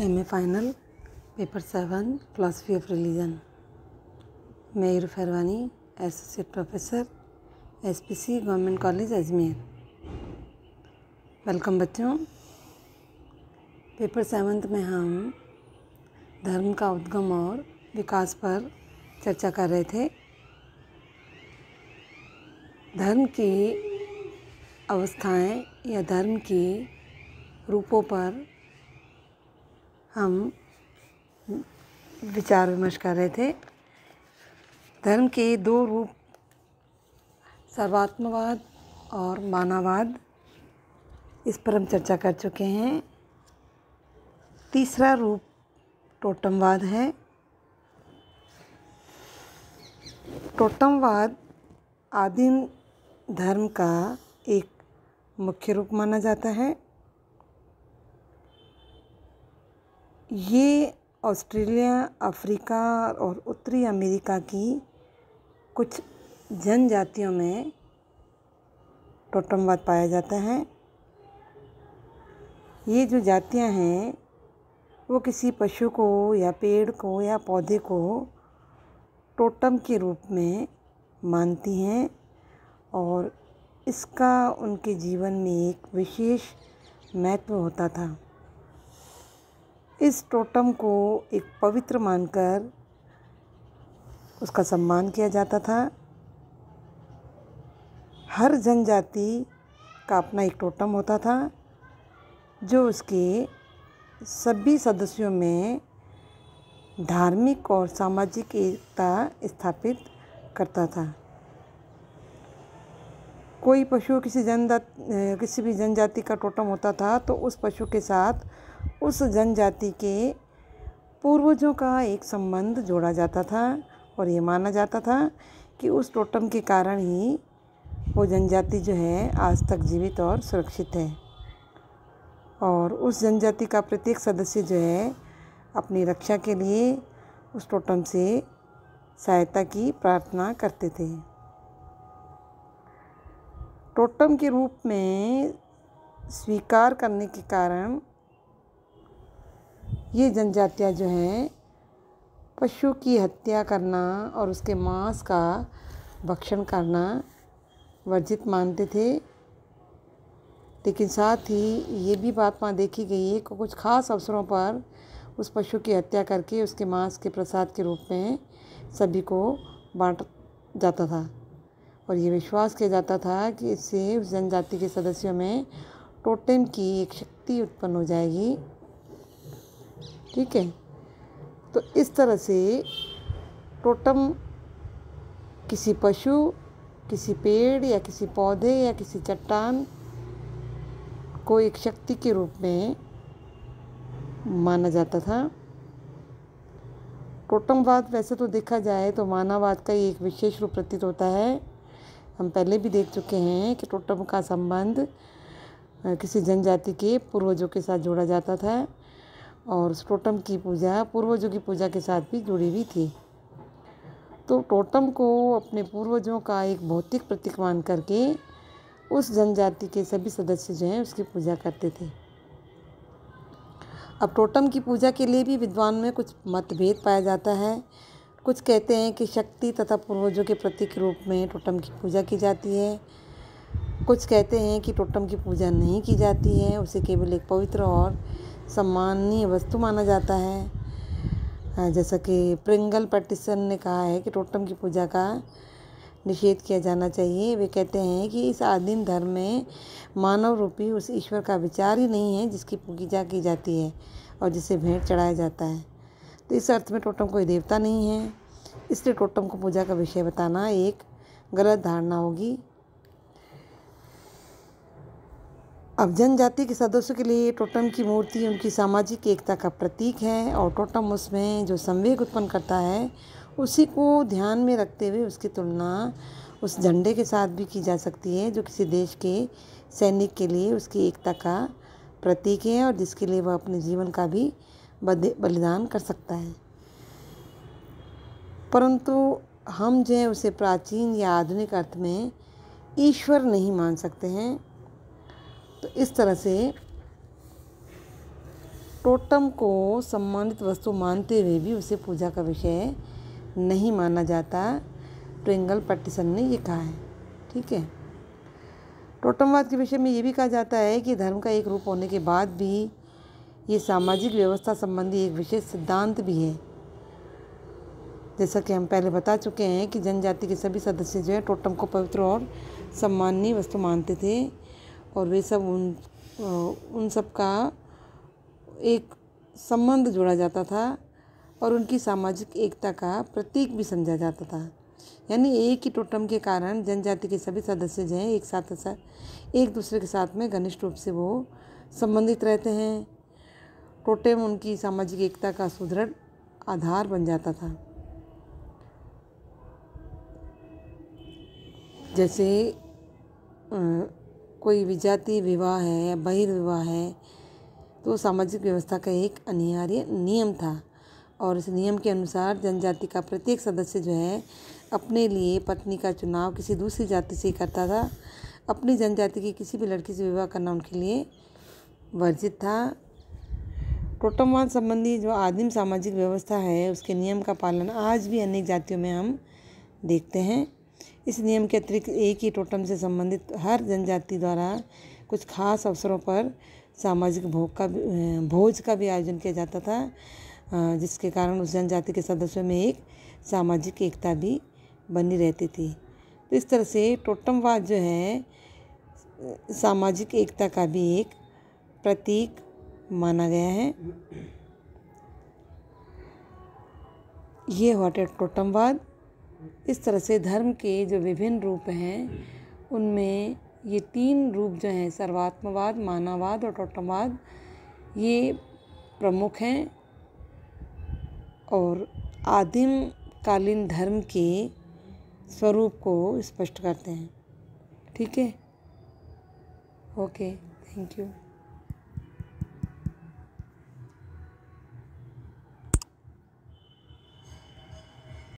M A final paper seven philosophy of religion मेयर फरवानी associate professor S P C government college Ajmer welcome बच्चों paper seventh में हम धर्म का उद्गम और विकास पर चर्चा कर रहे थे धर्म की अवस्थाएं या धर्म की रूपों पर हम विचार विमर्श कर रहे थे धर्म के दो रूप सर्वात्मवाद और मानववाद इस पर हम चर्चा कर चुके हैं तीसरा रूप टोटमवाद है टोटमवाद आदिम धर्म का एक मुख्य रूप माना जाता है ये ऑस्ट्रेलिया अफ़्रीका और उत्तरी अमेरिका की कुछ जनजातियों में टोटमवाद पाया जाता है ये जो जातियां हैं वो किसी पशु को या पेड़ को या पौधे को टोटम के रूप में मानती हैं और इसका उनके जीवन में एक विशेष महत्व होता था इस टोटम को एक पवित्र मानकर उसका सम्मान किया जाता था हर जनजाति का अपना एक टोटम होता था जो उसके सभी सदस्यों में धार्मिक और सामाजिक एकता स्थापित करता था कोई पशु किसी जनजाति किसी भी जनजाति का टोटम होता था तो उस पशु के साथ उस जनजाति के पूर्वजों का एक संबंध जोड़ा जाता था और ये माना जाता था कि उस टोटम के कारण ही वो जनजाति जो है आज तक जीवित और सुरक्षित है और उस जनजाति का प्रत्येक सदस्य जो है अपनी रक्षा के लिए उस टोटम से सहायता की प्रार्थना करते थे टोटम के रूप में स्वीकार करने के कारण ये जनजातियाँ जो हैं पशु की हत्या करना और उसके मांस का भक्षण करना वर्जित मानते थे लेकिन साथ ही ये भी बात वहाँ देखी गई है कि कुछ खास अवसरों पर उस पशु की हत्या करके उसके मांस के प्रसाद के रूप में सभी को बांट जाता था और ये विश्वास किया जाता था कि इससे उस जनजाति के सदस्यों में टोटेम की एक शक्ति उत्पन्न हो जाएगी ठीक है तो इस तरह से टोटम किसी पशु किसी पेड़ या किसी पौधे या किसी चट्टान को एक शक्ति के रूप में माना जाता था टोटमवाद वैसे तो देखा जाए तो मानववाद का ही एक विशेष रूप प्रतीत होता है हम पहले भी देख चुके हैं कि टोटम का संबंध किसी जनजाति के पूर्वजों के साथ जोड़ा जाता था और टोटम की पूजा पूर्वजों की पूजा के साथ भी जुड़ी हुई थी तो टोटम को अपने पूर्वजों का एक भौतिक प्रतीक मान करके उस जनजाति के सभी सदस्य जो हैं उसकी पूजा करते थे अब टोटम की पूजा के लिए भी विद्वान में कुछ मतभेद पाया जाता है कुछ कहते हैं कि शक्ति तथा पूर्वजों के प्रतीक रूप में टोटम की पूजा की जाती है कुछ कहते हैं कि टोटम की पूजा नहीं की जाती है उसे केवल एक पवित्र और सम्माननीय वस्तु माना जाता है जैसा कि प्रिंगल पटिसन ने कहा है कि टोटम की पूजा का निषेध किया जाना चाहिए वे कहते हैं कि इस आदिम धर्म में मानव रूपी उस ईश्वर का विचार ही नहीं है जिसकी पूजा की जाती है और जिसे भेंट चढ़ाया जाता है तो इस अर्थ में टोटम कोई देवता नहीं है इसलिए टोटम को पूजा का विषय बताना एक गलत धारणा होगी अब जनजाति के सदस्यों के लिए टोटम की मूर्ति उनकी सामाजिक एकता का प्रतीक है और टोटम उसमें जो संवेग उत्पन्न करता है उसी को ध्यान में रखते हुए उसकी तुलना उस झंडे के साथ भी की जा सकती है जो किसी देश के सैनिक के लिए उसकी एकता का प्रतीक है और जिसके लिए वह अपने जीवन का भी बलिदान कर सकता है परंतु हम जो है उसे प्राचीन या आधुनिक अर्थ में ईश्वर नहीं मान सकते हैं तो इस तरह से टोटम को सम्मानित वस्तु मानते हुए भी उसे पूजा का विषय नहीं माना जाता ट्विंगल पटिसन ने ये कहा है ठीक है टोटमवाद के विषय में ये भी कहा जाता है कि धर्म का एक रूप होने के बाद भी ये सामाजिक व्यवस्था संबंधी एक विशेष सिद्धांत भी है जैसा कि हम पहले बता चुके हैं कि जनजाति के सभी सदस्य जो है टोटम को पवित्र और सम्माननीय वस्तु मानते थे और वे सब उन उन सब का एक संबंध जोड़ा जाता था और उनकी सामाजिक एकता का प्रतीक भी समझा जाता था यानी एक ही टोटम के कारण जनजाति के सभी सदस्य जो हैं एक साथ एक दूसरे के साथ में घनिष्ठ रूप से वो संबंधित रहते हैं टोटम उनकी सामाजिक एकता का सुदृढ़ आधार बन जाता था जैसे कोई विजातीय विवाह है या बहिर्विवाह है तो सामाजिक व्यवस्था का एक अनिवार्य नियम था और इस नियम के अनुसार जनजाति का प्रत्येक सदस्य जो है अपने लिए पत्नी का चुनाव किसी दूसरी जाति से करता था अपनी जनजाति की किसी भी लड़की से विवाह करना उनके लिए वर्जित था टोटमवाद संबंधी जो आदिम सामाजिक व्यवस्था है उसके नियम का पालन आज भी अनेक जातियों में हम देखते हैं इस नियम के अतिरिक्त एक ही टोटम से संबंधित हर जनजाति द्वारा कुछ खास अवसरों पर सामाजिक भोग का भोज का भी आयोजन किया जाता था जिसके कारण उस जनजाति के सदस्यों में एक सामाजिक एकता भी बनी रहती थी तो इस तरह से टोटमवाद जो है सामाजिक एकता का भी एक प्रतीक माना गया है ये हुआ टोटमवाद इस तरह से धर्म के जो विभिन्न रूप हैं उनमें ये तीन रूप जो हैं सर्वात्मवाद मानववाद और टोटमवाद ये प्रमुख हैं और आदिम कालीन धर्म के स्वरूप को स्पष्ट करते हैं ठीक है ओके थैंक यू